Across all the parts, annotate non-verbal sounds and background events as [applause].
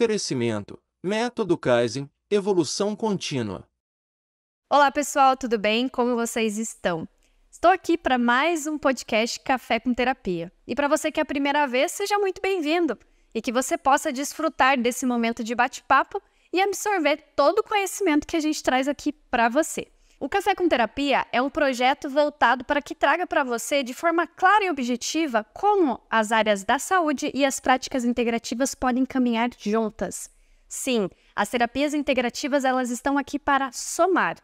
Oferecimento: Método Kaizen, evolução contínua. Olá, pessoal, tudo bem? Como vocês estão? Estou aqui para mais um podcast Café com Terapia. E para você que é a primeira vez, seja muito bem-vindo e que você possa desfrutar desse momento de bate-papo e absorver todo o conhecimento que a gente traz aqui para você. O Café com Terapia é um projeto voltado para que traga para você, de forma clara e objetiva, como as áreas da saúde e as práticas integrativas podem caminhar juntas. Sim, as terapias integrativas elas estão aqui para somar.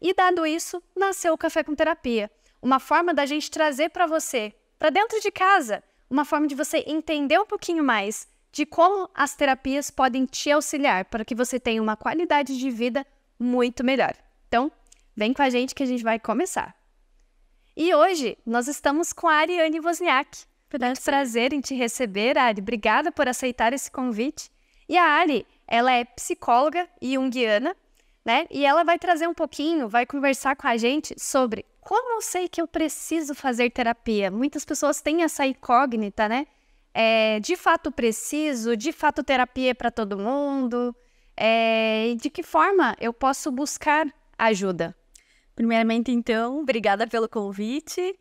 E dado isso, nasceu o Café com Terapia, uma forma da gente trazer para você, para dentro de casa, uma forma de você entender um pouquinho mais de como as terapias podem te auxiliar para que você tenha uma qualidade de vida muito melhor. Então, Vem com a gente que a gente vai começar. E hoje nós estamos com a Ariane Wozniak. um prazer em te receber, Ari. Obrigada por aceitar esse convite. E a Ari, ela é psicóloga e junguiana, né? E ela vai trazer um pouquinho, vai conversar com a gente sobre como eu sei que eu preciso fazer terapia. Muitas pessoas têm essa incógnita, né? É, de fato preciso, de fato terapia é para todo mundo. É, e de que forma eu posso buscar ajuda? Primeiramente, então, obrigada pelo convite. Estou uh,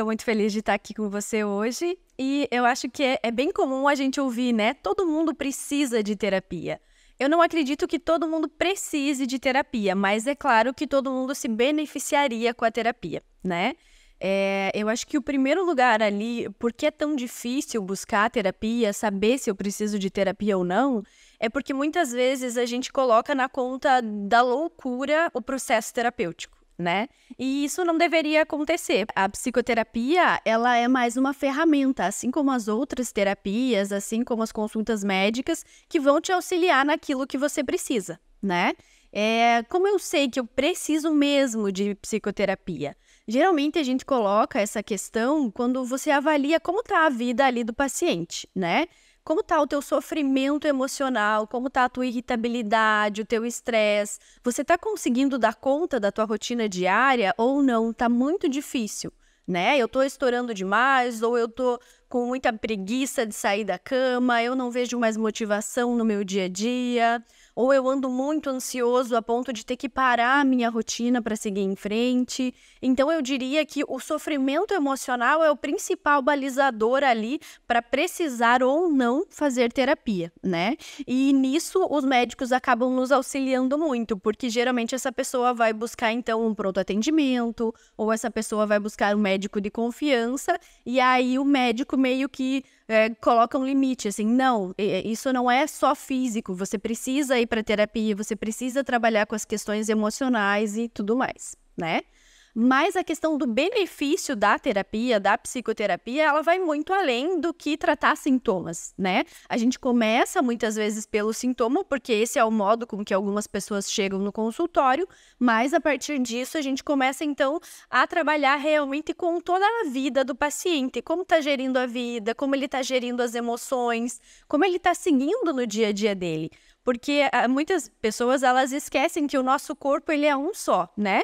ah, muito feliz de estar aqui com você hoje. E eu acho que é, é, bem comum a gente ouvir, né? Todo mundo precisa de terapia. Eu não acredito que todo mundo precise de terapia, mas é claro que todo mundo se beneficiaria com a terapia, né? É, eu acho que o primeiro lugar ali, porque é tão difícil buscar terapia, saber se eu preciso de terapia ou não, é porque muitas vezes a gente coloca na conta da loucura o processo terapêutico. Né? E isso não deveria acontecer. A psicoterapia, ela é mais uma ferramenta, assim como as outras terapias, assim como as consultas médicas, que vão te auxiliar naquilo que você precisa, né? É, como eu sei que eu preciso mesmo de psicoterapia? Geralmente a gente coloca essa questão quando você avalia como está a vida ali do paciente, né? Como está o teu sofrimento emocional? Como está a tua irritabilidade, o teu estresse? Você está conseguindo dar conta da tua rotina diária ou não? Está muito difícil, né? Eu estou estourando demais ou eu estou com muita preguiça de sair da cama, eu não vejo mais motivação no meu dia a dia ou eu ando muito ansioso a ponto de ter que parar a minha rotina para seguir em frente. Então eu diria que o sofrimento emocional é o principal balizador ali para precisar ou não fazer terapia, né? E nisso os médicos acabam nos auxiliando muito, porque geralmente essa pessoa vai buscar então um pronto atendimento, ou essa pessoa vai buscar um médico de confiança, e aí o médico meio que é, coloca um limite, assim, não, isso não é só físico, você precisa ir para terapia você precisa trabalhar com as questões emocionais e tudo mais, né? Mas a questão do benefício da terapia, da psicoterapia, ela vai muito além do que tratar sintomas, né? A gente começa muitas vezes pelo sintoma, porque esse é o modo com que algumas pessoas chegam no consultório, mas a partir disso a gente começa então a trabalhar realmente com toda a vida do paciente, como está gerindo a vida, como ele está gerindo as emoções, como ele está seguindo no dia a dia dele. Porque ah, muitas pessoas elas esquecem que o nosso corpo ele é um só, né?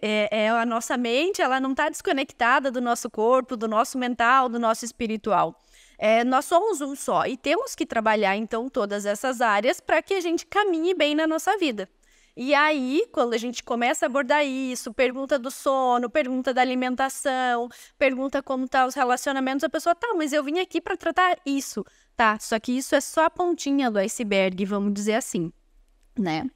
É, é, é a nossa mente, ela não está desconectada do nosso corpo, do nosso mental, do nosso espiritual. É, nós somos um só e temos que trabalhar então todas essas áreas para que a gente caminhe bem na nossa vida. E aí, quando a gente começa a abordar isso, pergunta do sono, pergunta da alimentação, pergunta como tá os relacionamentos, a pessoa tá, mas eu vim aqui para tratar isso. Tá? Só que isso é só a pontinha do iceberg, vamos dizer assim, né?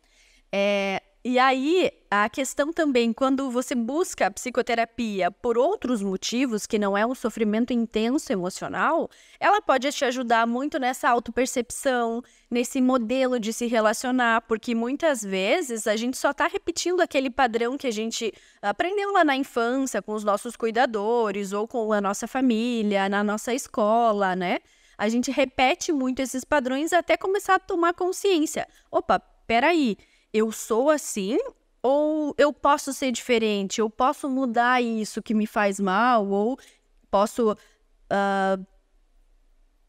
É, e aí, a questão também, quando você busca a psicoterapia por outros motivos, que não é um sofrimento intenso emocional, ela pode te ajudar muito nessa autopercepção, nesse modelo de se relacionar, porque muitas vezes a gente só está repetindo aquele padrão que a gente aprendeu lá na infância com os nossos cuidadores ou com a nossa família, na nossa escola, né? A gente repete muito esses padrões até começar a tomar consciência. Opa, peraí, eu sou assim ou eu posso ser diferente? Eu posso mudar isso que me faz mal ou posso uh,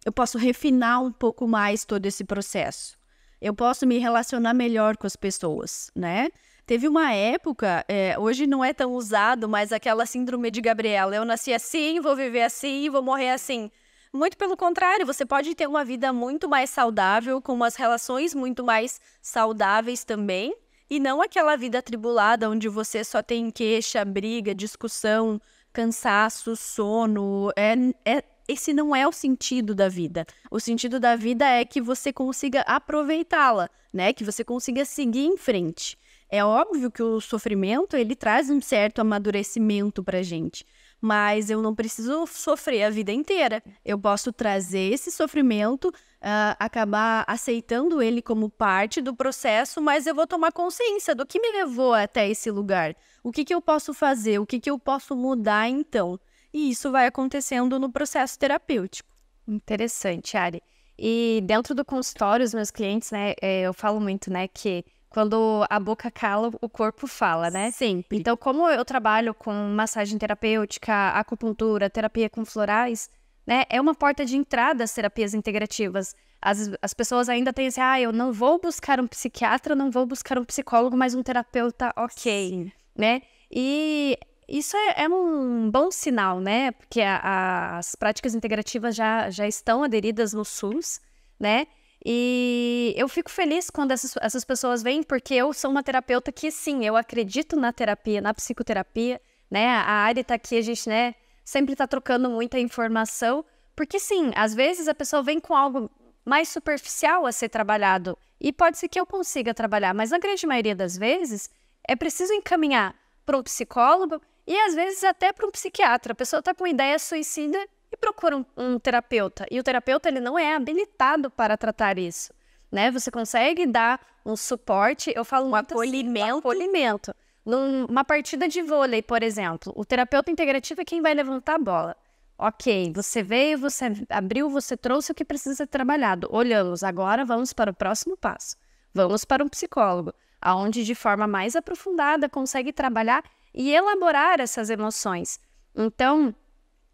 eu posso refinar um pouco mais todo esse processo. Eu posso me relacionar melhor com as pessoas, né? Teve uma época, é, hoje não é tão usado, mas aquela síndrome de Gabriela. Eu nasci assim, vou viver assim, vou morrer assim. Muito pelo contrário, você pode ter uma vida muito mais saudável, com umas relações muito mais saudáveis também, e não aquela vida atribulada onde você só tem queixa, briga, discussão, cansaço, sono. É, é, esse não é o sentido da vida. O sentido da vida é que você consiga aproveitá-la, né? Que você consiga seguir em frente. É óbvio que o sofrimento ele traz um certo amadurecimento para gente mas eu não preciso sofrer a vida inteira. Eu posso trazer esse sofrimento, uh, acabar aceitando ele como parte do processo, mas eu vou tomar consciência do que me levou até esse lugar. O que, que eu posso fazer? O que, que eu posso mudar então? E isso vai acontecendo no processo terapêutico. Interessante, Ari. E dentro do consultório, os meus clientes, né, é, eu falo muito, né, que quando a boca cala, o corpo fala, né? Sim. Então, como eu trabalho com massagem terapêutica, acupuntura, terapia com florais, né? É uma porta de entrada às terapias integrativas. As, as pessoas ainda têm esse, ah, eu não vou buscar um psiquiatra, não vou buscar um psicólogo, mas um terapeuta, ok, Sim. né? E isso é, é, um bom sinal, né? Porque a, a, as práticas integrativas já, já estão aderidas no SUS, né? E eu fico feliz quando essas, essas pessoas vêm, porque eu sou uma terapeuta que, sim, eu acredito na terapia, na psicoterapia, né? A área está aqui, a gente, né, sempre está trocando muita informação, porque, sim, às vezes a pessoa vem com algo mais superficial a ser trabalhado, e pode ser que eu consiga trabalhar, mas na grande maioria das vezes é preciso encaminhar para um psicólogo e às vezes até para um psiquiatra. A pessoa está com ideia suicida e procura um, um terapeuta. E o terapeuta ele não é habilitado para tratar isso. Né? Você consegue dar um suporte, eu falo um assim, acolhimento. Assim, um acolhimento. Numa partida de vôlei, por exemplo, o terapeuta integrativo é quem vai levantar a bola. Ok, você veio, você abriu, você trouxe o que precisa ser trabalhado. Olhamos, agora vamos para o próximo passo. Vamos para um psicólogo, aonde de forma mais aprofundada consegue trabalhar e elaborar essas emoções. Então,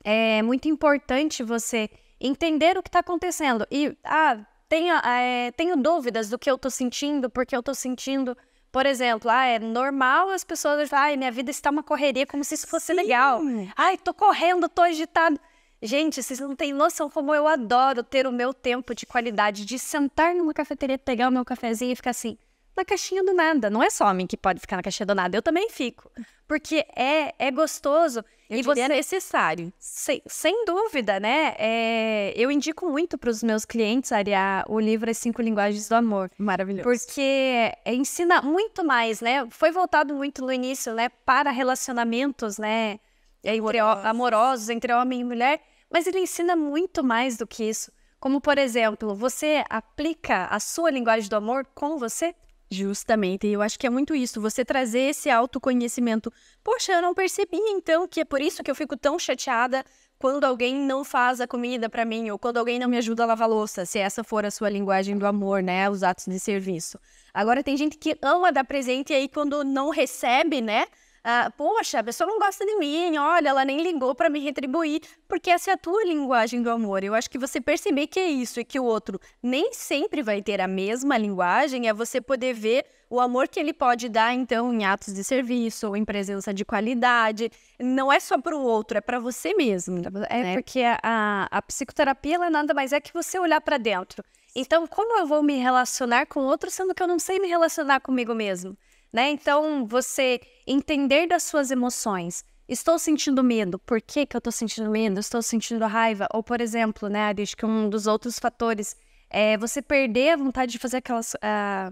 é muito importante você entender o que está acontecendo. E, ah, tenho, é, tenho dúvidas do que eu estou sentindo, porque eu estou sentindo. Por exemplo, ah, é normal as pessoas ai, minha vida está uma correria, como se isso fosse Sim. legal. Ai, estou correndo, estou agitado. Gente, vocês não têm noção como eu adoro ter o meu tempo de qualidade, de sentar numa cafeteria, pegar o meu cafezinho e ficar assim, na caixinha do nada. Não é só homem que pode ficar na caixinha do nada, eu também fico. Porque é, é gostoso eu e você... é necessário. Sem, sem dúvida, né? É, eu indico muito para os meus clientes, Aria, o livro As Cinco Linguagens do Amor. Maravilhoso. Porque ensina muito mais, né? Foi voltado muito no início, né? Para relacionamentos, né? Entre, amorosos entre homem e mulher. Mas ele ensina muito mais do que isso. Como, por exemplo, você aplica a sua linguagem do amor com você? Justamente, eu acho que é muito isso, você trazer esse autoconhecimento. Poxa, eu não percebi então que é por isso que eu fico tão chateada quando alguém não faz a comida para mim ou quando alguém não me ajuda a lavar louça, se essa for a sua linguagem do amor, né, os atos de serviço. Agora tem gente que ama dar presente e aí quando não recebe, né, ah, poxa, a pessoa não gosta de mim, olha, ela nem ligou para me retribuir, porque essa é a tua linguagem do amor. Eu acho que você perceber que é isso e que o outro nem sempre vai ter a mesma linguagem é você poder ver o amor que ele pode dar, então, em atos de serviço ou em presença de qualidade. Não é só para o outro, é para você mesmo. Né? É né? porque a, a psicoterapia, ela nada mais é que você olhar para dentro. Então, como eu vou me relacionar com outro sendo que eu não sei me relacionar comigo mesmo? né? Então, você entender das suas emoções. Estou sentindo medo. Por que, que eu estou sentindo medo? Estou sentindo raiva? Ou, por exemplo, né, Aris, que um dos outros fatores é você perder a vontade de fazer aquelas. Ah,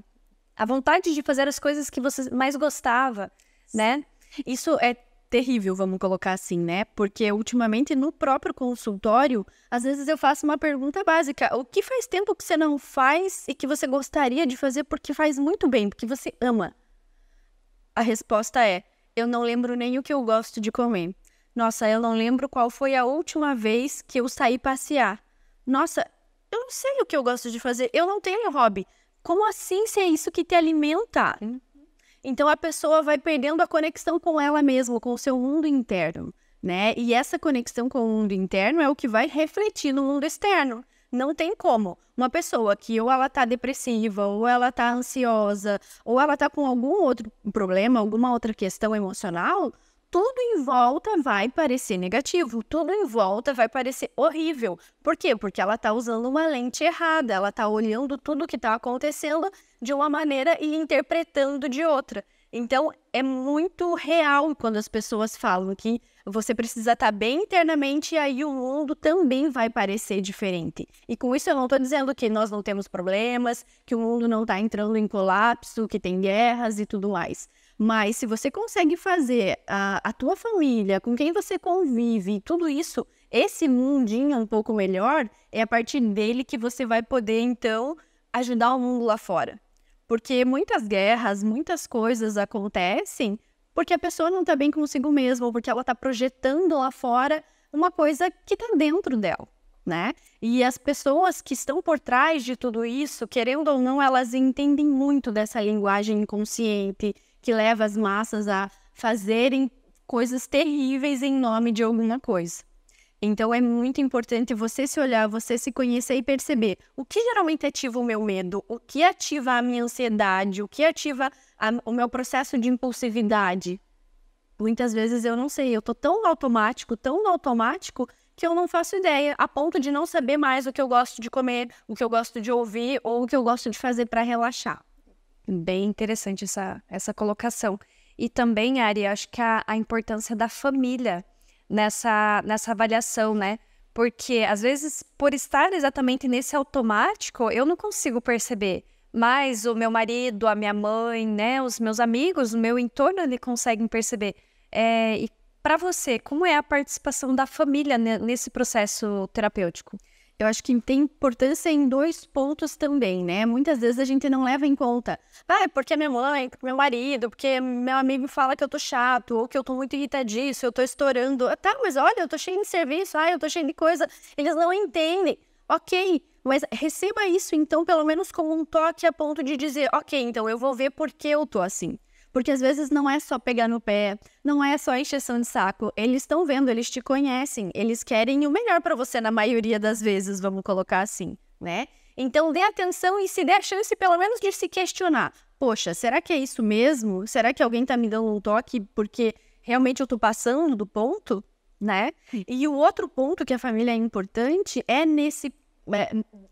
a vontade de fazer as coisas que você mais gostava, né? Isso é terrível, vamos colocar assim, né? Porque ultimamente no próprio consultório, às vezes eu faço uma pergunta básica: o que faz tempo que você não faz e que você gostaria de fazer porque faz muito bem, porque você ama? A resposta é: eu não lembro nem o que eu gosto de comer. Nossa, eu não lembro qual foi a última vez que eu saí passear. Nossa, eu não sei o que eu gosto de fazer. Eu não tenho hobby. Como assim se é isso que te alimenta? Uhum. Então a pessoa vai perdendo a conexão com ela mesma, com o seu mundo interno, né? E essa conexão com o mundo interno é o que vai refletir no mundo externo. Não tem como. Uma pessoa que ou ela tá depressiva, ou ela tá ansiosa, ou ela tá com algum outro problema, alguma outra questão emocional, tudo em volta vai parecer negativo, tudo em volta vai parecer horrível. Por quê? Porque ela tá usando uma lente errada, ela tá olhando tudo o que está acontecendo de uma maneira e interpretando de outra. Então, é muito real quando as pessoas falam que você precisa estar tá bem internamente e aí o mundo também vai parecer diferente. E com isso eu não estou dizendo que nós não temos problemas, que o mundo não está entrando em colapso, que tem guerras e tudo mais. Mas se você consegue fazer a, a tua família, com quem você convive, tudo isso, esse mundinho um pouco melhor, é a partir dele que você vai poder então ajudar o mundo lá fora. Porque muitas guerras, muitas coisas acontecem porque a pessoa não está bem consigo mesma, ou porque ela está projetando lá fora uma coisa que está dentro dela, né? E as pessoas que estão por trás de tudo isso, querendo ou não, elas entendem muito dessa linguagem inconsciente que leva as massas a fazerem coisas terríveis em nome de alguma coisa. Então é muito importante você se olhar, você se conhecer e perceber o que geralmente ativa o meu medo, o que ativa a minha ansiedade, o que ativa a, o meu processo de impulsividade. Muitas vezes eu não sei, eu tô tão automático, tão automático que eu não faço ideia, a ponto de não saber mais o que eu gosto de comer, o que eu gosto de ouvir ou o que eu gosto de fazer para relaxar. Bem interessante essa, essa colocação. E também, Ari, acho que a, a importância da família nessa, nessa avaliação, né? Porque às vezes, por estar exatamente nesse automático, eu não consigo perceber. Mas o meu marido, a minha mãe, né, os meus amigos, o meu entorno, ele conseguem perceber. É, e para você, como é a participação da família nesse processo terapêutico? Eu acho que tem importância em dois pontos também, né? Muitas vezes a gente não leva em conta. Ah, é porque é minha mãe, porque é meu marido, porque meu amigo fala que eu tô chato, ou que eu tô muito irritadíssimo, eu tô estourando. Ah, tá, mas olha, eu tô cheio de serviço, ah, eu tô cheio de coisa. Eles não entendem. Ok, mas receba isso então, pelo menos como um toque a ponto de dizer, ok, então eu vou ver por que eu tô assim. Porque às vezes não é só pegar no pé, não é só encheção de saco. Eles estão vendo, eles te conhecem, eles querem o melhor para você na maioria das vezes, vamos colocar assim, né? Então dê atenção e se dê a chance pelo menos de se questionar. Poxa, será que é isso mesmo? Será que alguém tá me dando um toque porque realmente eu tô passando do ponto, né? E o outro ponto que a família é importante é nesse é,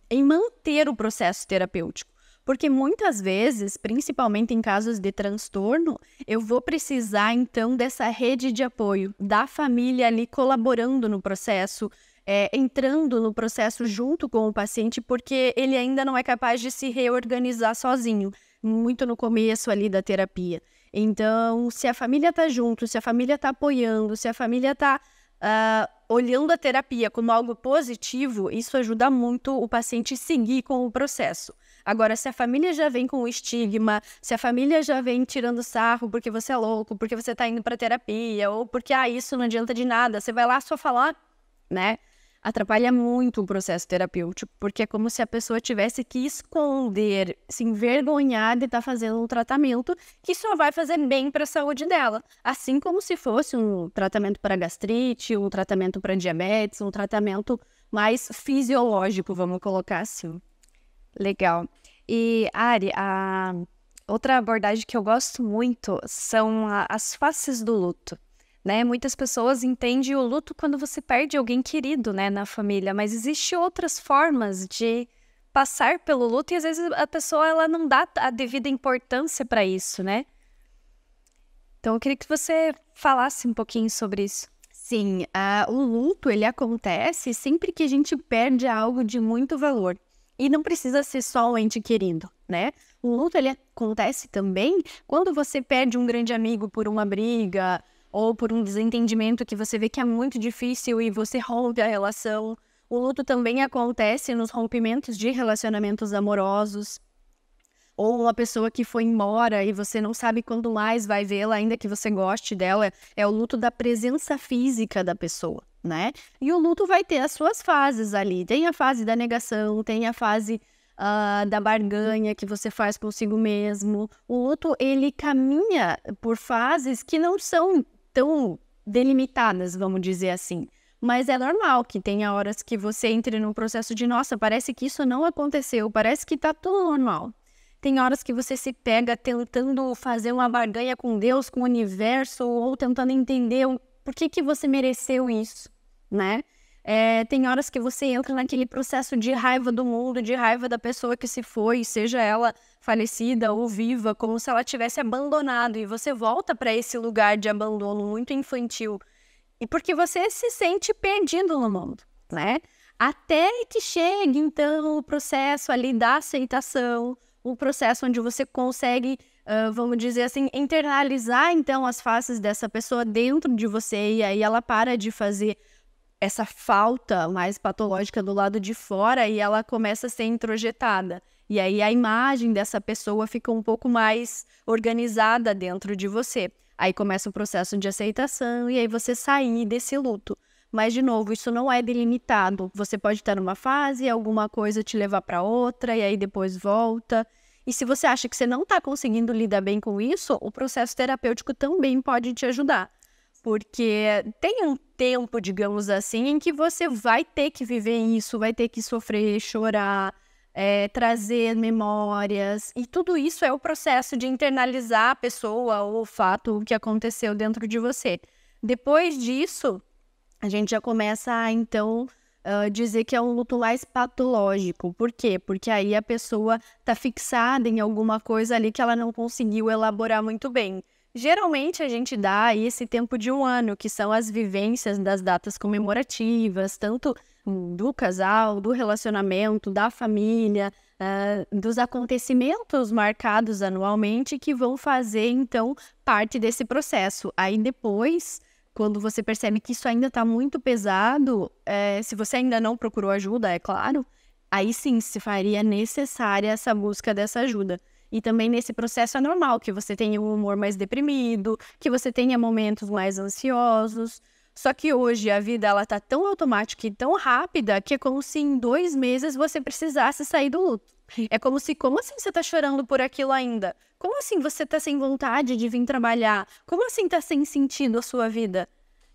em manter o processo terapêutico. Porque muitas vezes, principalmente em casos de transtorno, eu vou precisar então dessa rede de apoio, da família ali colaborando no processo, é, entrando no processo junto com o paciente, porque ele ainda não é capaz de se reorganizar sozinho, muito no começo ali da terapia. Então, se a família está junto, se a família está apoiando, se a família está uh, ah, olhando a terapia como algo positivo, isso ajuda muito o paciente seguir com o processo. Agora, se a família já vem com o estigma, se a família já vem tirando sarro porque você é louco, porque você tá indo para terapia, ou porque, ah, isso não adianta de nada, você vai lá só falar, né? Atrapalha muito o processo terapêutico, porque é como se a pessoa tivesse que esconder, se envergonhar de estar tá fazendo um tratamento que só vai fazer bem para a saúde dela. Assim como se fosse um tratamento para gastrite, um tratamento para diabetes, um tratamento mais fisiológico, vamos colocar assim. Legal. E, Ari, a outra abordagem que eu gosto muito são as faces do luto. Né? Muitas pessoas entendem o luto quando você perde alguém querido né, na família, mas existem outras formas de passar pelo luto e às vezes a pessoa ela não dá a devida importância para isso, né? Então eu queria que você falasse um pouquinho sobre isso. Sim, uh, o luto ele acontece sempre que a gente perde algo de muito valor. E não precisa ser só o ente querido, né? O luto ele acontece também quando você perde um grande amigo por uma briga ou por um desentendimento que você vê que é muito difícil e você rompe a relação. O luto também acontece nos rompimentos de relacionamentos amorosos. Ou uma pessoa que foi embora e você não sabe quando mais vai vê-la, ainda que você goste dela, é o luto da presença física da pessoa né? E o luto vai ter as suas fases ali. Tem a fase da negação, tem a fase uh, da barganha que você faz consigo mesmo. O luto, ele caminha por fases que não são tão delimitadas, vamos dizer assim. Mas é normal que tenha horas que você entre num processo de, nossa, parece que isso não aconteceu, parece que tá tudo normal. Tem horas que você se pega tentando fazer uma barganha com Deus, com o universo, ou tentando entender por que, que você mereceu isso, né? É, tem horas que você entra naquele processo de raiva do mundo, de raiva da pessoa que se foi, seja ela falecida ou viva, como se ela tivesse abandonado. E você volta para esse lugar de abandono muito infantil. E porque você se sente perdido no mundo, né? Até que chegue, então, o processo ali da aceitação, o processo onde você consegue ah, vamos dizer assim, internalizar então as faces dessa pessoa dentro de você e aí ela para de fazer essa falta mais patológica do lado de fora e ela começa a ser introjetada. E aí a imagem dessa pessoa fica um pouco mais organizada dentro de você. Aí começa o processo de aceitação e aí você sair desse luto. Mas, de novo, isso não é delimitado. Você pode estar numa fase, alguma coisa te levar para outra, e aí depois volta. E se você acha que você não está conseguindo lidar bem com isso, o processo terapêutico também pode te ajudar. Porque tem um tempo, digamos assim, em que você vai ter que viver isso, vai ter que sofrer, chorar, é, trazer memórias. E tudo isso é o processo de internalizar a pessoa ou o fato que aconteceu dentro de você. Depois disso, a gente já começa a, ah, então, dizer que é um luto mais patológico. Por quê? Porque aí a pessoa tá fixada em alguma coisa ali que ela não conseguiu elaborar muito bem. Geralmente a gente dá aí esse tempo de um ano, que são as vivências das datas comemorativas, tanto do casal, do relacionamento, da família, uh, dos acontecimentos marcados anualmente que vão fazer então parte desse processo. Aí depois quando você percebe que isso ainda está muito pesado, é, se você ainda não procurou ajuda, é claro, aí sim se faria necessária essa busca dessa ajuda. E também nesse processo é normal que você tenha um humor mais deprimido, que você tenha momentos mais ansiosos. Só que hoje a vida ela tá tão automática e tão rápida que é como se em dois meses você precisasse sair do luto. É como se, como assim você tá chorando por aquilo ainda? Como assim você tá sem vontade de vir trabalhar? Como assim tá sem sentido a sua vida?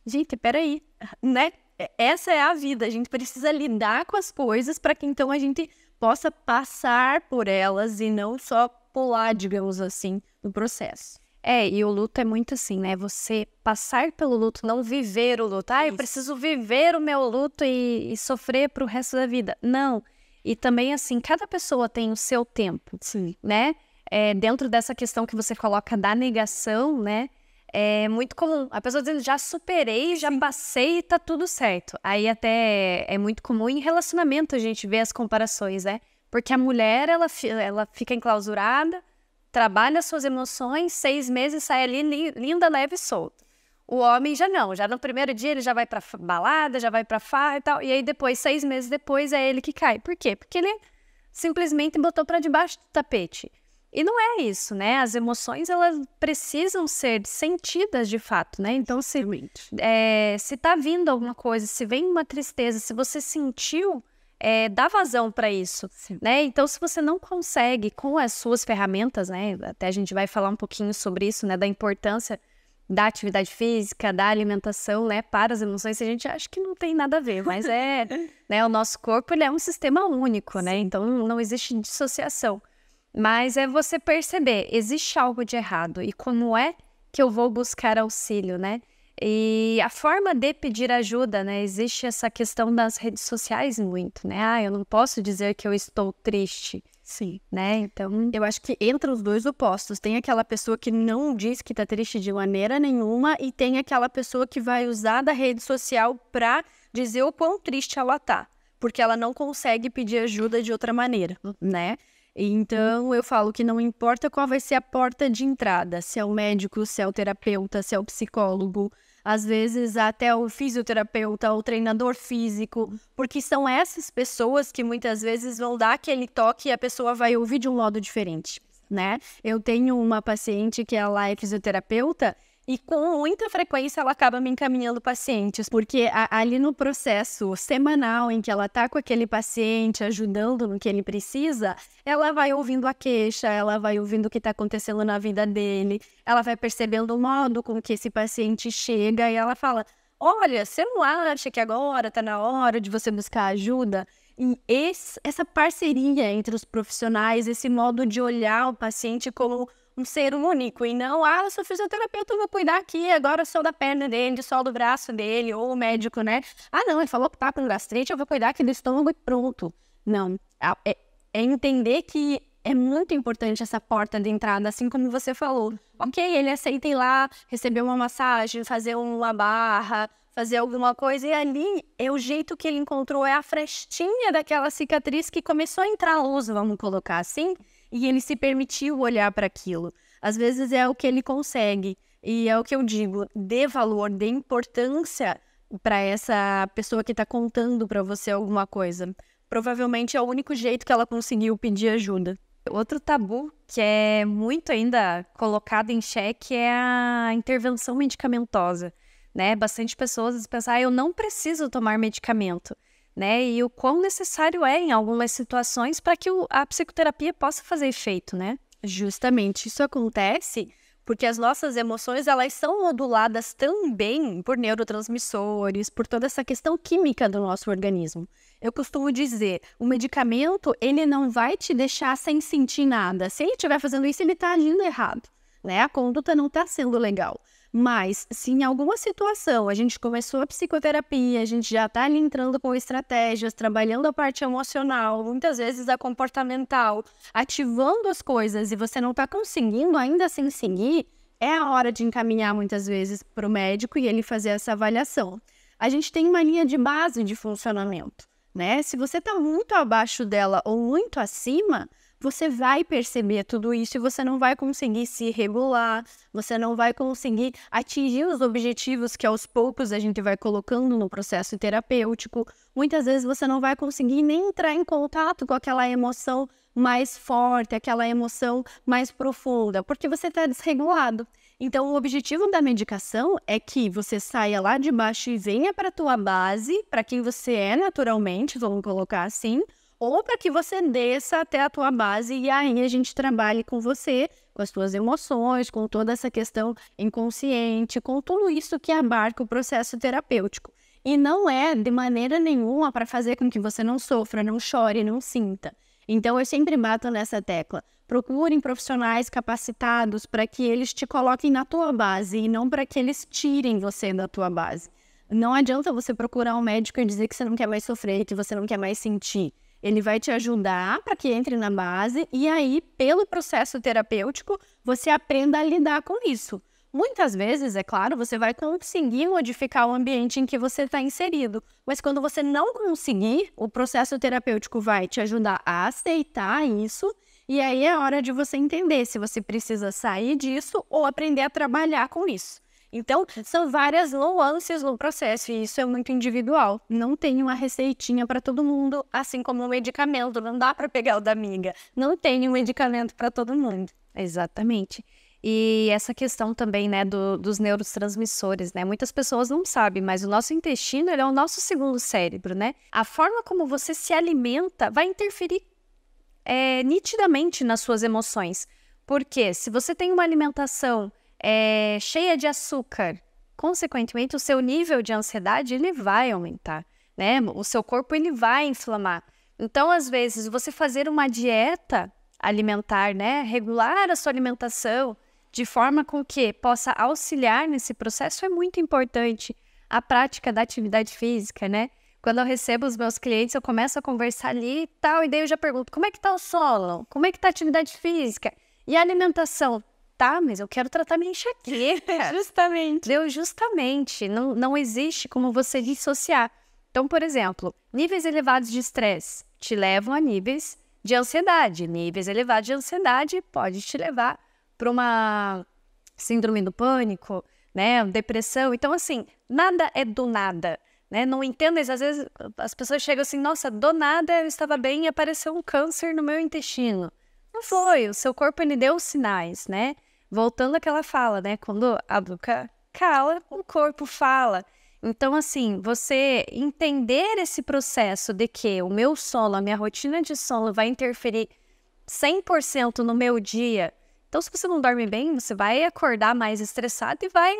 Gente, peraí, né? É, essa é a vida, a gente precisa lidar com as coisas para que então a gente possa passar por elas e não só pular, digamos assim, no processo. É, e o luto é muito assim, né? Você passar pelo luto, não viver o luto. Ah, eu preciso viver o meu luto e, e sofrer pro resto da vida. Não. E também, assim, cada pessoa tem o seu tempo, Sim. né? É, dentro dessa questão que você coloca da negação, né? É muito comum. A pessoa dizendo, já superei, já Sim. passei, tá tudo certo. Aí até é muito comum em relacionamento a gente vê as comparações, né? Porque a mulher, ela, ela fica enclausurada, trabalha suas emoções, seis meses sai ali linda, leve e solta. O homem já não, já no primeiro dia ele já vai pra balada, já vai pra farra e tal. E aí depois, seis meses depois, é ele que cai. Por quê? Porque ele simplesmente botou para debaixo do tapete. E não é isso, né? As emoções, elas precisam ser sentidas de fato, né? Então, se, é, se tá vindo alguma coisa, se vem uma tristeza, se você sentiu, é, dá vazão para isso, Sim. né? Então, se você não consegue, com as suas ferramentas, né? Até a gente vai falar um pouquinho sobre isso, né? Da importância da atividade física, da alimentação, né, para as emoções, a gente acha que não tem nada a ver, mas é, [laughs] né, o nosso corpo ele é um sistema único, né, Sim. né? Então não existe dissociação. Mas é você perceber, existe algo de errado e como é que eu vou buscar auxílio, né? E a forma de pedir ajuda, né? Existe essa questão das redes sociais muito, né? Ah, eu não posso dizer que eu estou triste. Sim. Né? Então, eu acho que entre os dois opostos. Tem aquela pessoa que não diz que tá triste de maneira nenhuma e tem aquela pessoa que vai usar da rede social pra dizer o quão triste ela tá. Porque ela não consegue pedir ajuda de outra maneira, né? Então, uhum. eu falo que não importa qual vai ser a porta de entrada, se é o médico, se é o terapeuta, se é o psicólogo, às vezes até o fisioterapeuta, o treinador físico, porque são essas pessoas que muitas vezes vão dar aquele toque e a pessoa vai ouvir de um modo diferente, né? Eu tenho uma paciente que ela é fisioterapeuta e com muita frequência ela acaba me encaminhando pacientes, porque a, ali no processo semanal em que ela está com aquele paciente, ajudando no que ele precisa, ela vai ouvindo a queixa, ela vai ouvindo o que está acontecendo na vida dele, ela vai percebendo o modo com que esse paciente chega e ela fala: Olha, você não acha que agora está na hora de você buscar ajuda? E esse, essa parceria entre os profissionais, esse modo de olhar o paciente como um ser único e não, ah, eu sou fisioterapeuta, vou cuidar aqui, agora sou da perna dele, só do braço dele, ou o médico, né? Ah, não, ele falou que tá com gastrite, eu vou cuidar aqui do estômago e pronto. Não, é, é entender que é muito importante essa porta de entrada, assim como você falou. Uhum. Ok, ele aceita ir lá, receber uma massagem, fazer uma barra, fazer alguma coisa, e ali é o jeito que ele encontrou, é a frestinha daquela cicatriz que começou a entrar a luz, vamos colocar assim e ele se permitiu olhar para aquilo. Às vezes é o que ele consegue. E é o que eu digo, dê valor, dê importância para essa pessoa que está contando para você alguma coisa. Provavelmente é o único jeito que ela conseguiu pedir ajuda. Outro tabu que é muito ainda colocado em xeque é a intervenção medicamentosa, né? Bastante pessoas pensam, ah, eu não preciso tomar medicamento né? E o quão necessário é em algumas situações para que o, a psicoterapia possa fazer efeito, né? Justamente, isso acontece porque as nossas emoções elas são moduladas também por neurotransmissores, por toda essa questão química do nosso organismo. Eu costumo dizer, o medicamento ele não vai te deixar sem sentir nada. Se ele estiver fazendo isso, ele está agindo errado, né? A conduta não está sendo legal. Mas se em alguma situação a gente começou a psicoterapia, a gente já está ali entrando com estratégias, trabalhando a parte emocional, muitas vezes a comportamental, ativando as coisas e você não está conseguindo ainda assim seguir, é a hora de encaminhar muitas vezes para o médico e ele fazer essa avaliação. A gente tem uma linha de base de funcionamento, né? Se você está muito abaixo dela ou muito acima, você vai perceber tudo isso e você não vai conseguir se regular, você não vai conseguir atingir os objetivos que aos poucos a gente vai colocando no processo terapêutico. Muitas vezes você não vai conseguir nem entrar em contato com aquela emoção mais forte, aquela emoção mais profunda, porque você está desregulado. Então, o objetivo da medicação é que você saia lá de baixo e venha para a tua base, para quem você é naturalmente, vamos colocar assim, ou para que você desça até a tua base e aí a gente trabalhe com você, com as tuas emoções, com toda essa questão inconsciente, com tudo isso que abarca o processo terapêutico. E não é de maneira nenhuma para fazer com que você não sofra, não chore, não sinta. Então eu sempre bato nessa tecla. Procurem profissionais capacitados para que eles te coloquem na tua base e não para que eles tirem você da tua base. Não adianta você procurar um médico e dizer que você não quer mais sofrer, que você não quer mais sentir. Ele vai te ajudar para que entre na base e aí, pelo processo terapêutico, você aprenda a lidar com isso. Muitas vezes, é claro, você vai conseguir modificar o ambiente em que você está inserido, mas quando você não conseguir, o processo terapêutico vai te ajudar a aceitar isso e aí é hora de você entender se você precisa sair disso ou aprender a trabalhar com isso. Então, são várias nuances no processo e isso é muito individual. Não tem uma receitinha para todo mundo, assim como um medicamento, não dá para pegar o da amiga. Não tem um medicamento para todo mundo. Exatamente. E essa questão também, né, do, dos neurotransmissores, né? Muitas pessoas não sabem, mas o nosso intestino, ele é o nosso segundo cérebro, né? A forma como você se alimenta vai interferir é, nitidamente nas suas emoções. Porque se você tem uma alimentação é cheia de açúcar, consequentemente o seu nível de ansiedade ele vai aumentar, né? O seu corpo ele vai inflamar. Então, às vezes, você fazer uma dieta alimentar, né, regular a sua alimentação de forma com que possa auxiliar nesse processo é muito importante a prática da atividade física, né? Quando eu recebo os meus clientes, eu começo a conversar ali e tal, e daí eu já pergunto: como é que tá o solo? Como é que tá a atividade física? E a alimentação? tá, mas eu quero tratar minha enxaqueca. [laughs] É. justamente. Deu justamente. Não, não existe como você dissociar. Então, por exemplo, níveis elevados de estresse te levam a níveis de ansiedade. Níveis elevados de ansiedade pode te levar para uma síndrome do pânico, né, depressão. Então, assim, nada é do nada. Né? Não entendo isso. Às vezes as pessoas chegam assim, nossa, do nada eu estava bem e apareceu um câncer no meu intestino. Não foi, o seu corpo ele deu sinais, né? Voltando àquela fala, né? Quando a boca cala, o corpo fala. Então, assim, você entender esse processo de que o meu sono, a minha rotina de sono vai interferir 100% no meu dia. Então, se você não dorme bem, você vai acordar mais estressado e vai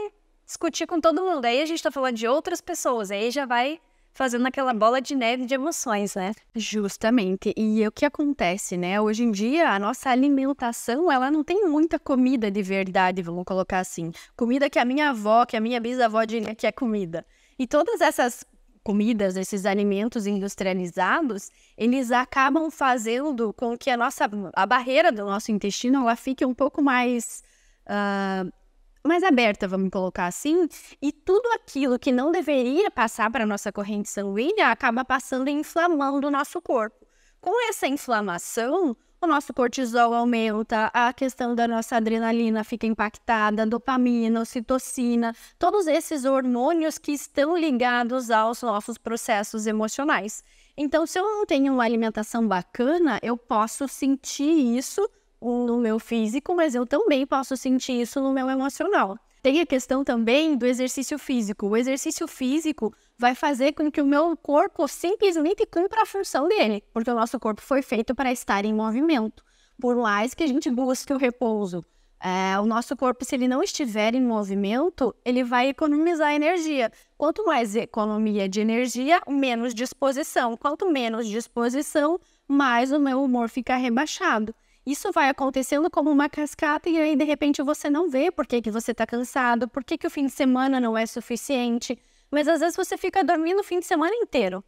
discutir com todo mundo. Aí a gente tá falando de outras pessoas, aí já vai fazendo aquela bola de neve de emoções, né? Justamente. E o que acontece, né? Hoje em dia, a nossa alimentação, ela não tem muita comida de verdade, vamos colocar assim. Comida que a minha avó, que a minha bisavó diria que é comida. E todas essas comidas, esses alimentos industrializados, eles acabam fazendo com que a nossa a barreira do nosso intestino ela fique um pouco mais uh, mais aberta, vamos colocar assim, e tudo aquilo que não deveria passar para a nossa corrente sanguínea acaba passando e inflamando o nosso corpo. Com essa inflamação, o nosso cortisol aumenta, a questão da nossa adrenalina fica impactada, dopamina, ocitocina, todos esses hormônios que estão ligados aos nossos processos emocionais. Então, se eu não tenho uma alimentação bacana, eu posso sentir isso no meu físico, mas eu também posso sentir isso no meu emocional. Tem a questão também do exercício físico. O exercício físico vai fazer com que o meu corpo simplesmente cumpra a função dele, porque o nosso corpo foi feito para estar em movimento. Por mais que a gente busque o repouso, é, o nosso corpo, se ele não estiver em movimento, ele vai economizar energia. Quanto mais economia de energia, menos disposição. Quanto menos disposição, mais o meu humor fica rebaixado isso vai acontecendo como uma cascata e aí de repente você não vê por que, que você está cansado, por que, que o fim de semana não é suficiente. Mas às vezes você fica dormindo o fim de semana inteiro.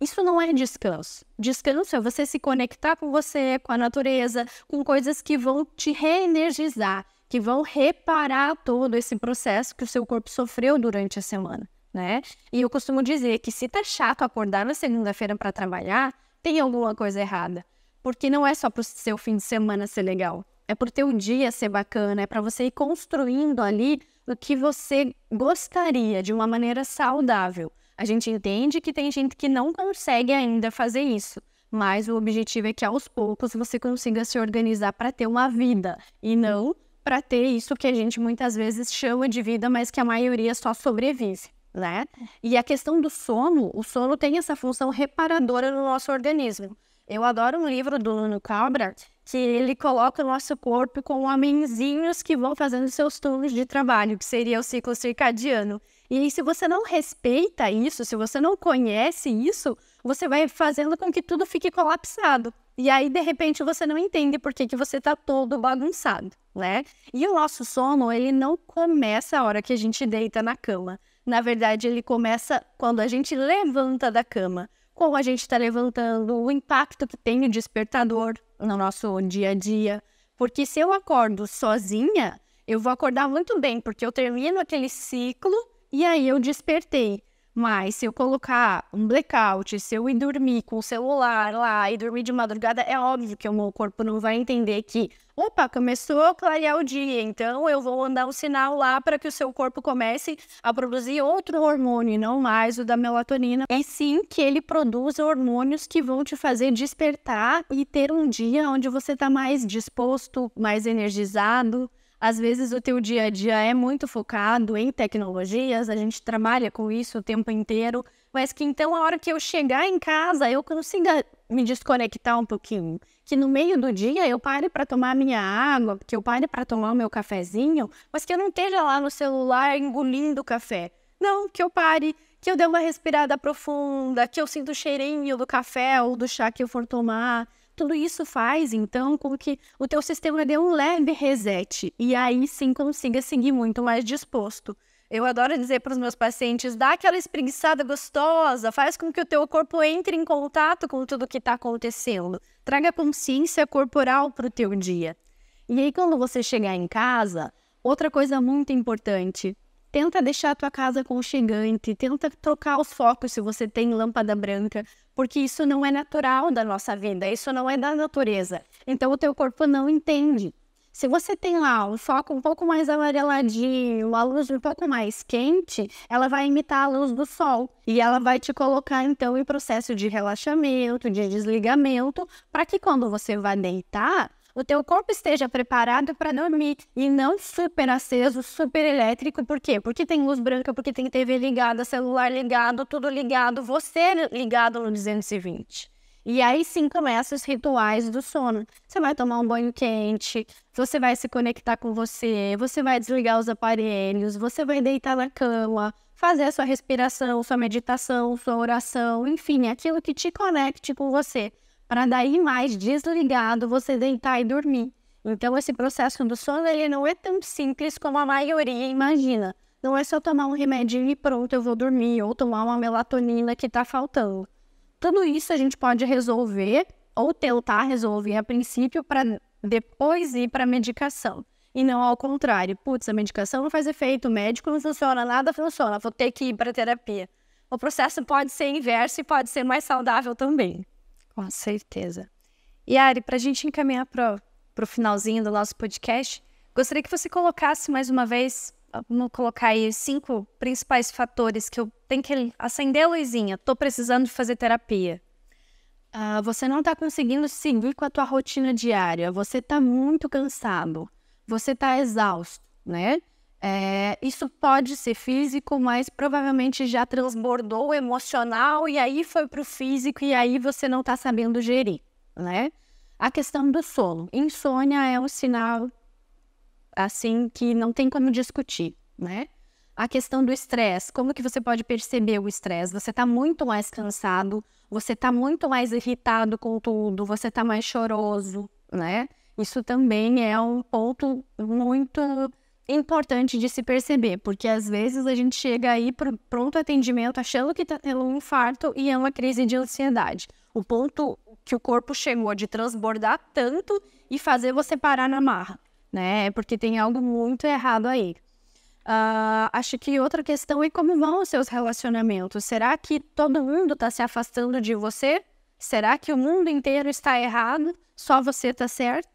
Isso não é descanso. Descanso é você se conectar com você, com a natureza, com coisas que vão te reenergizar, que vão reparar todo esse processo que o seu corpo sofreu durante a semana, né? E eu costumo dizer que se tá chato acordar na segunda-feira para trabalhar, tem alguma coisa errada porque não é só para o seu fim de semana ser legal, é para o teu dia ser bacana, é para você ir construindo ali o que você gostaria de uma maneira saudável. A gente entende que tem gente que não consegue ainda fazer isso, mas o objetivo é que aos poucos você consiga se organizar para ter uma vida e não para ter isso que a gente muitas vezes chama de vida, mas que a maioria só sobrevive. Né? E a questão do sono, o sono tem essa função reparadora no nosso organismo. Eu adoro um livro do Nuno Cabra que ele coloca o nosso corpo com homenzinhos que vão fazendo seus turnos de trabalho, que seria o ciclo circadiano. E se você não respeita isso, se você não conhece isso, você vai fazendo com que tudo fique colapsado. E aí, de repente, você não entende por que, que você está todo bagunçado, né? E o nosso sono, ele não começa a hora que a gente deita na cama. Na verdade, ele começa quando a gente levanta da cama como a gente está levantando, o impacto que tem o despertador no nosso dia a dia. Porque se eu acordo sozinha, eu vou acordar muito bem, porque eu termino aquele ciclo e aí eu despertei. Mas se eu colocar um blackout, se eu ir dormir com o celular lá e dormir de madrugada, é óbvio que o meu corpo não vai entender que opa, começou a clarear o dia, então eu vou mandar um sinal lá para que o seu corpo comece a produzir outro hormônio, e não mais o da melatonina. É sim que ele produza hormônios que vão te fazer despertar e ter um dia onde você está mais disposto, mais energizado. Às vezes o teu dia a dia é muito focado em tecnologias, a gente trabalha com isso o tempo inteiro, mas que então a hora que eu chegar em casa eu consiga me desconectar um pouquinho, que no meio do dia eu pare para tomar minha água, que eu pare para tomar o meu cafezinho, mas que eu não esteja lá no celular engolindo o café. Não, que eu pare, que eu dê uma respirada profunda, que eu sinta o cheirinho do café ou do chá que eu for tomar. Tudo isso faz, então, com que o teu sistema dê um leve reset e aí sim consiga seguir muito mais disposto. Eu adoro dizer para os meus pacientes: dá aquela espreguiçada gostosa, faz com que o teu corpo entre em contato com tudo que está acontecendo. Traga consciência corporal para o teu dia. E aí, quando você chegar em casa, outra coisa muito importante: tenta deixar a tua casa conchegante, tenta trocar os focos se você tem lâmpada branca, porque isso não é natural da nossa vida, isso não é da natureza. Então, o teu corpo não entende. Se você tem lá um foco um pouco mais amareladinho, uma luz um pouco mais quente, ela vai imitar a luz do sol e ela vai te colocar então em processo de relaxamento, de desligamento, para que quando você vai deitar, o teu corpo esteja preparado para dormir e não super aceso, super elétrico. Por quê? Porque tem luz branca, porque tem TV ligada, celular ligado, tudo ligado, você ligado no 220. E aí sim começam os rituais do sono. Você vai tomar um banho quente, você vai se conectar com você, você vai desligar os aparelhos, você vai deitar na cama, fazer a sua respiração, sua meditação, sua oração, enfim, é aquilo que te conecte com você. Para daí mais desligado você deitar e dormir. Então esse processo do sono ele não é tão simples como a maioria imagina. Não é só tomar um remedinho e pronto, eu vou dormir, ou tomar uma melatonina que está faltando. Tudo isso a gente pode resolver ou tentar resolver a princípio para depois ir para a medicação. E não ao contrário. Putz, a medicação não faz efeito, o médico não funciona, nada funciona, vou ter que ir para terapia. O processo pode ser inverso e pode ser mais saudável também. Com certeza. E Ari, para a gente encaminhar para o finalzinho do nosso podcast, gostaria que você colocasse mais uma vez vamos colocar aí cinco principais fatores que eu tenho que acender a luzinha. Tô precisando fazer terapia. Uh, você não está conseguindo seguir com a tua rotina diária. Você está muito cansado. Você está exausto, né? É, isso pode ser físico, mas provavelmente já transbordou o emocional e aí foi para o físico e aí você não está sabendo gerir, né? A questão do sono. Insônia é um sinal assim que não tem como discutir, né? A questão do estresse, como que você pode perceber o estresse? Você está muito mais cansado, você está muito mais irritado com tudo, você está mais choroso, né? Isso também é um ponto muito importante de se perceber, porque às vezes a gente chega aí para pronto atendimento achando que está tendo um infarto e é uma crise de ansiedade. O ponto que o corpo chegou de transbordar tanto e fazer você parar na marra né? Porque tem algo muito errado aí. Uh, acho que outra questão é como vão os seus relacionamentos. Será que todo mundo está se afastando de você? Será que o mundo inteiro está errado? Só você está certo?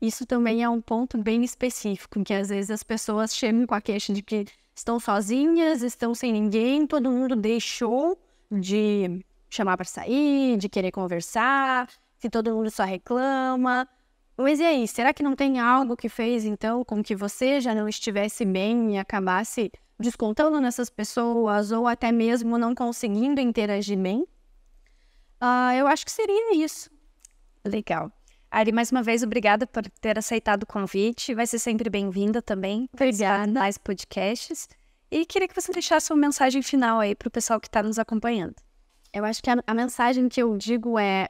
Isso também é um ponto bem específico, que às vezes as pessoas chegam com a queixa de que estão sozinhas, estão sem ninguém, todo mundo deixou de chamar para sair, de querer conversar, que todo mundo só reclama. Mas e aí, será que não tem algo que fez então com que você já não estivesse bem e acabasse descontando nessas pessoas ou até mesmo não conseguindo interagir bem? Uh, eu acho que seria isso. Legal. Ari, mais uma vez, obrigada por ter aceitado o convite. Vai ser sempre bem-vinda também. Obrigada. Mais podcasts. E queria que você deixasse uma mensagem final aí para o pessoal que está nos acompanhando. Eu acho que a, a mensagem que eu digo é: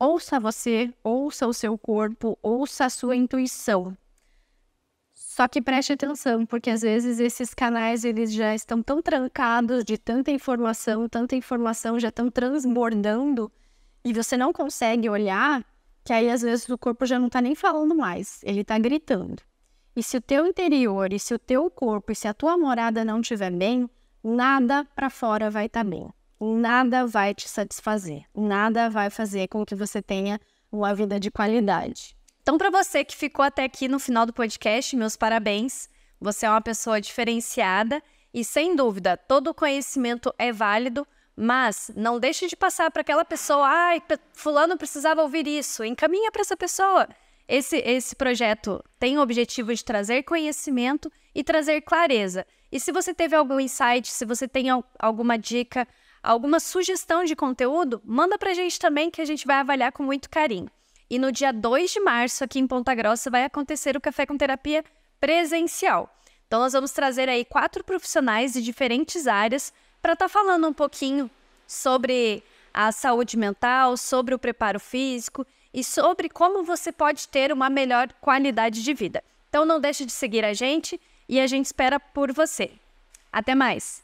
Ouça você, ouça o seu corpo, ouça a sua intuição. Só que preste atenção, porque às vezes esses canais eles já estão tão trancados de tanta informação, tanta informação já estão transbordando e você não consegue olhar, que aí às vezes o corpo já não está nem falando mais, ele está gritando. E se o teu interior, e se o teu corpo, e se a tua morada não estiver bem, nada para fora vai estar tá bem nada vai te satisfazer, nada vai fazer com que você tenha uma vida de qualidade. Então, para você que ficou até aqui no final do podcast, meus parabéns. Você é uma pessoa diferenciada e, sem dúvida, todo conhecimento é válido, mas não deixe de passar para aquela pessoa. Ai, ah, Fulano precisava ouvir isso. Encaminha para essa pessoa. Esse, esse projeto tem o objetivo de trazer conhecimento e trazer clareza. E se você teve algum insight, se você tem alguma dica, alguma sugestão de conteúdo, manda para a gente também que a gente vai avaliar com muito carinho. E no dia 2 de março, aqui em Ponta Grossa, vai acontecer o Café com Terapia presencial. Então, nós vamos trazer aí quatro profissionais de diferentes áreas para estar tá falando um pouquinho sobre a saúde mental, sobre o preparo físico e sobre como você pode ter uma melhor qualidade de vida. Então, não deixe de seguir a gente e a gente espera por você. Até mais!